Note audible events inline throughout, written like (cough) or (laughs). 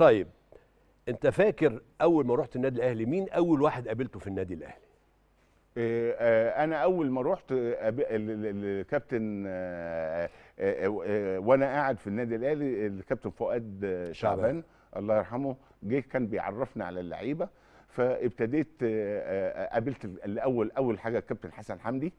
طيب انت فاكر اول ما رحت النادي الاهلي مين اول واحد قابلته في النادي الاهلي إيه، آه، انا اول ما رحت الكابتن آه، آه، وانا قاعد في النادي الاهلي الكابتن فؤاد شعبان الله يرحمه جه كان بيعرفنا على اللعيبه فابتديت قابلت الاول اول حاجه الكابتن حسن حمدي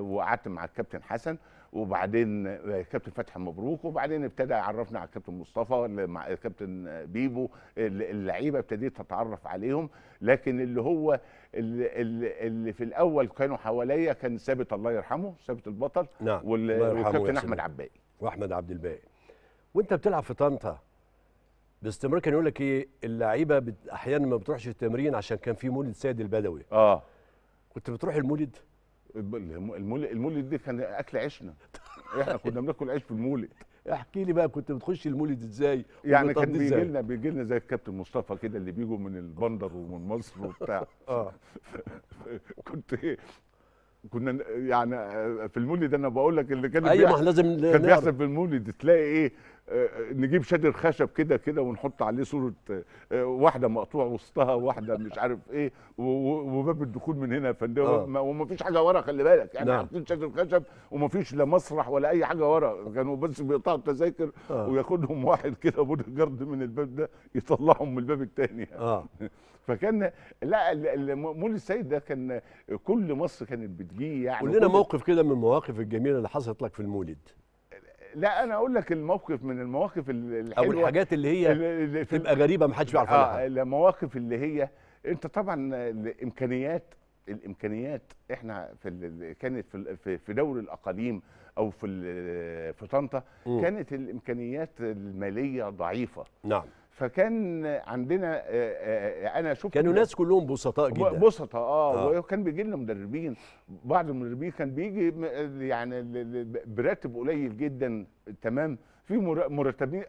وقعدت مع الكابتن حسن وبعدين كابتن فتحي مبروك وبعدين ابتدى يعرفنا على كابتن مصطفى مع كابتن بيبو اللعيبه ابتديت اتعرف عليهم لكن اللي هو اللي, اللي في الاول كانوا حواليا كان ثابت الله يرحمه ثابت البطل نعم والكابتن احمد عباقي واحمد عبد الباقي وانت بتلعب في طنطا باستمرار كان يقول لك ايه اللعيبه احيانا ما بتروحش التمرين عشان كان في مولد سيد البدوي اه كنت بتروح المولد المولد المولد دي كان اكل عيشنا احنا كنا بناكل عيش في المولد احكي لي بقى كنت بتخش المولد ازاي يعني كان بيجي لنا بيجي لنا زي الكابتن مصطفى كده اللي بيجوا من البندر ومن مصر وبتاع (laughs) اه كنت إيه، كنا يعني آه، في المولد انا بقول لك اللي كان ايوه ما لازم كان بيحصل في المولد تلاقي ايه نجيب شادر خشب كده كده ونحط عليه صوره آه، واحده مقطوع وسطها واحده مش عارف ايه وباب الدخول من هنا فندق آه. وما فيش ومفيش حاجه ورا خلي بالك يعني نعم. حاطين شادر خشب ومفيش لا مسرح ولا اي حاجه ورا كانوا بس بيقطعوا التذاكر آه. وياخدهم واحد كده بودي جارد من الباب ده يطلعهم من الباب الثاني يعني. آه. (laughs) فكان لا مول السيد ده كان كل مصر كانت بتجيه يعني قول لنا موقف كده من المواقف الجميله اللي حصلت لك في المولد لا انا اقول لك الموقف من المواقف الحلوه او الحاجات اللي هي اللي تبقى غريبه ما حدش بيعرف اه المواقف اللي هي انت طبعا الامكانيات الامكانيات احنا في كانت في, في دوري الاقاليم او في في طنطا كانت الامكانيات الماليه ضعيفه نعم فكان عندنا آه، آه، آه، انا شفت كانوا ناس كلهم بسطاء جدا بسطاء اه, آه. وكان بيجي لنا مدربين بعض المدربين كان بيجي يعني براتب قليل جدا تمام في مرتبين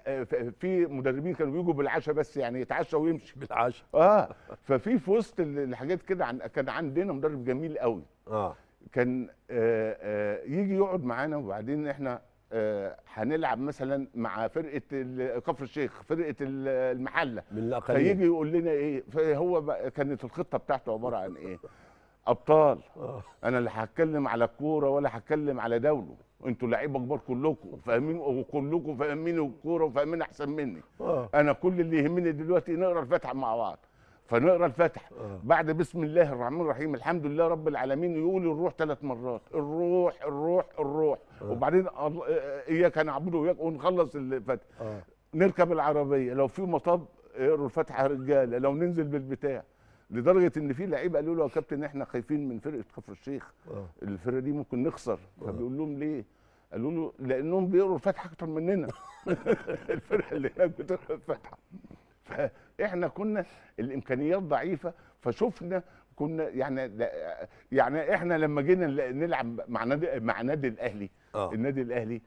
في مدربين كانوا بيجوا بالعشاء بس يعني يتعشى ويمشي بالعشاء اه ففي في وسط الحاجات كده عن كان عندنا مدرب جميل قوي اه كان آآ آآ يجي يقعد معانا وبعدين احنا هنلعب مثلا مع فرقه كفر الشيخ فرقه المحله من فيجي يقول لنا ايه فهو كانت الخطه بتاعته عباره عن ايه ابطال آه. انا لا هتكلم على الكوره ولا هتكلم على دوله انتوا لعيبه كبار كلكم فاهمين وكلكم فاهمين الكوره وفاهمين احسن مني آه. انا كل اللي يهمني دلوقتي نقرا الفاتحه مع بعض فنقرا الفاتحه آه. بعد بسم الله الرحمن الرحيم الحمد لله رب العالمين يقول الروح ثلاث مرات الروح الروح الروح آه. وبعدين اياك نعبد واياك ونخلص الفاتحه آه. نركب العربيه لو في مطب اقروا الفاتحه رجاله لو ننزل بالبتاع لدرجه ان في لعيبه قالوا له يا كابتن احنا خايفين من فرقه كفر الشيخ آه. الفرقه دي ممكن نخسر آه. فبيقول لهم ليه؟ قالوا له لانهم بيقروا الفاتحه اكتر مننا (laughs) (laughs) الفرقه اللي هناك بتقرا الفاتحه فاحنا كنا الامكانيات ضعيفه فشفنا كنا يعني يعني احنا لما جينا نلعب مع نادي مع نادي الاهلي أوه. النادي الاهلي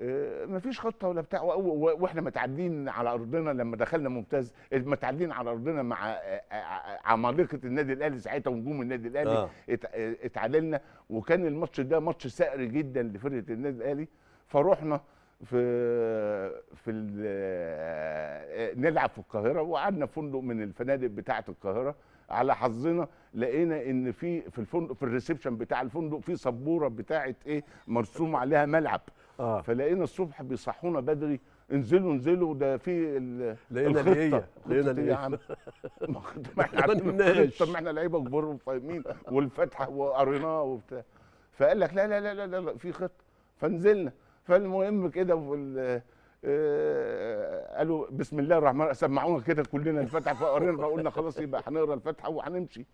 آه، ما فيش خطه ولا بتاع واحنا متعدين على ارضنا لما دخلنا ممتاز متعدين على ارضنا مع آه، آه، عمالقه النادي الاهلي ساعتها ونجوم النادي الاهلي آه. اتعادلنا وكان الماتش ده ماتش سائر جدا لفرقه النادي الاهلي فروحنا في في آه، نلعب في القاهره وقعدنا في فندق من الفنادق بتاعه القاهره على حظنا لقينا ان في في الفندق في الريسبشن بتاع الفندق في سبوره بتاعه ايه مرسوم عليها ملعب آه. فلقينا الصبح بيصحونا بدري انزلوا انزلوا ده في لقينا الخطه لقينا ليه عم (laughs) طب ما احنا لعيبه كبار وفاهمين والفتحه وقريناه وبتاع فقال لك لا لا لا لا, لا, لا في خطه فنزلنا فالمهم كده في آه، قالوا بسم الله الرحمن سمعونا كده كلنا الفاتحه فقرينا فقلنا خلاص يبقى هنقرا الفاتحه وهنمشي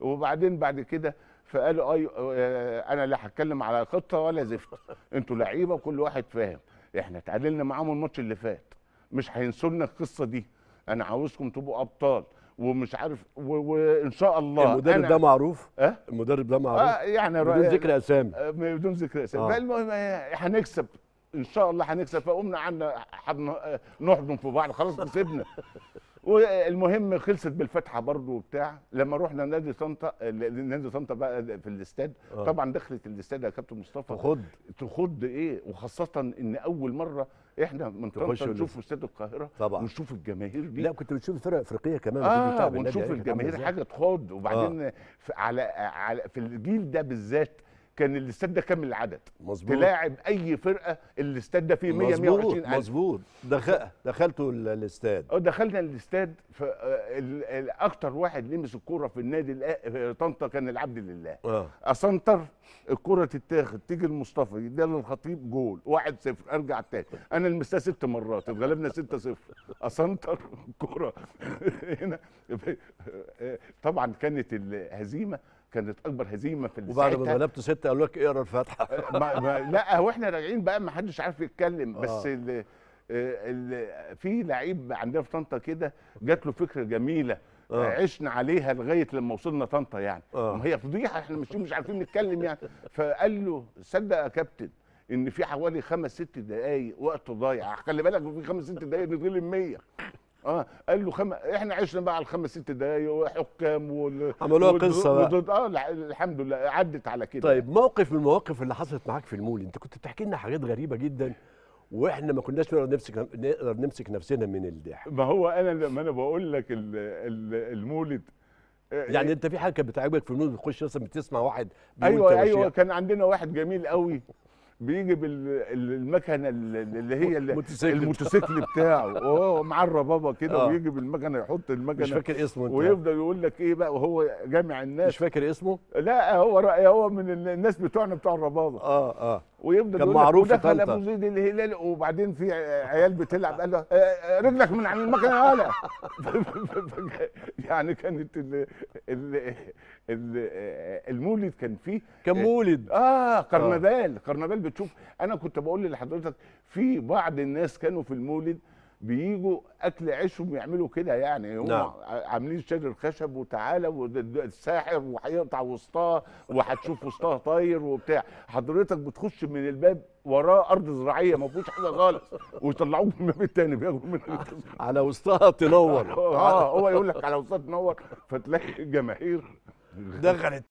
وبعدين بعد كده فقالوا اي آه، انا لا هتكلم على خطه ولا زفت انتوا لعيبه وكل واحد فاهم احنا تعادلنا معاهم الماتش اللي فات مش هينسوا لنا القصه دي انا عاوزكم تبقوا ابطال ومش عارف وان شاء الله المدرب ده معروف أه؟ المدرب ده معروف آه يعني بدون ذكر اسامي آه، بدون ذكر اسامي آه. فالمهم آه، هنكسب ان شاء الله هنكسب فقمنا عنا نحضن في بعض خلاص كسبنا (laughs) والمهم خلصت بالفتحه برضه وبتاع لما رحنا نادي طنطا نادي طنطا بقى في الاستاد آه. طبعا دخلت الاستاد يا كابتن مصطفى تخض تخض ايه وخاصه ان اول مره احنا من طنطا نشوف استاد القاهره طبعا ونشوف الجماهير دي لا كنت بتشوف فرق افريقيه كمان اه ونشوف يعني الجماهير حاجه تخض وبعدين آه. في على, على في الجيل ده بالذات كان الاستاد ده كامل العدد مظبوط تلاعب اي فرقه الاستاد ده فيه 100 120 الف مظبوط دخل دخلتوا الاستاد اه دخلنا الاستاد آه، اكتر واحد لمس الكوره في النادي في طنطا كان العبد لله آه. اسنتر الكوره تتاخد تيجي لمصطفى يديها للخطيب جول 1 0 ارجع تاني انا لمستها ست مرات اتغلبنا 6 0 اسنتر الكوره (laughs) هنا آه، آه، طبعا كانت الهزيمه كانت اكبر هزيمه في وبعد ما غلبت ستة قالوا لك اقرا الفاتحه (laughs) لا هو احنا راجعين بقى ما حدش عارف يتكلم آه. بس آه. في لعيب عندنا في طنطا كده جات له فكره جميله آه. عشنا عليها لغايه لما وصلنا طنطا يعني آه. هي فضيحه احنا مش مش عارفين نتكلم يعني فقال له صدق يا كابتن ان في حوالي خمس ست دقائق وقت ضايع خلي بالك في خمس ست دقائق نتغلب 100 اه قال له خم... احنا عشنا بقى على الخمس ست دقايق وحكام وال... عملوها وال... قصه بقى وال... اه الحمد لله عدت على كده طيب موقف من المواقف اللي حصلت معاك في المول انت كنت بتحكي لنا حاجات غريبه جدا واحنا ما كناش نقدر نمسك نقدر نمسك نفسنا من الضحك ما هو انا لما انا بقول لك المولد آه، يعني آه، انت في حاجه كانت بتعجبك في المولد بتخش مثلا بتسمع واحد ايوه ايوه كان عندنا واحد جميل قوي بيجي بالمكنه اللي هي الموتوسيكل بتاعه (laughs) وهو معاه الربابه كده آه. ويجي بالمكنه يحط المكنه مش فاكر اسمه انت ويفضل يقول لك ايه بقى وهو جامع الناس مش فاكر اسمه لا هو هو من الناس بتوعنا بتوع الربابه اه اه ويفضل كان معروف دخل ابو زيد الهلال وبعدين في عيال بتلعب قال له آه، رجلك من عن المكنه هلا (laughs) يعني كانت ال ال ال المولد كان فيه كان آه، مولد اه كرنفال كرنفال آه. بتشوف انا كنت بقول لحضرتك في بعض الناس كانوا في المولد بيجوا اكل عيشهم يعملوا كده يعني هم نعم. عاملين شجر خشب وتعالى والساحر وهيقطع وسطها وهتشوف وسطها طاير وبتاع حضرتك بتخش من الباب وراه ارض زراعيه ما فيهوش حاجه خالص ويطلعوك من الباب الثاني بياكلوا من (laughs) على وسطها تنور (laughs) اه هو يقول لك على وسطها تنور فتلاقي الجماهير دخلت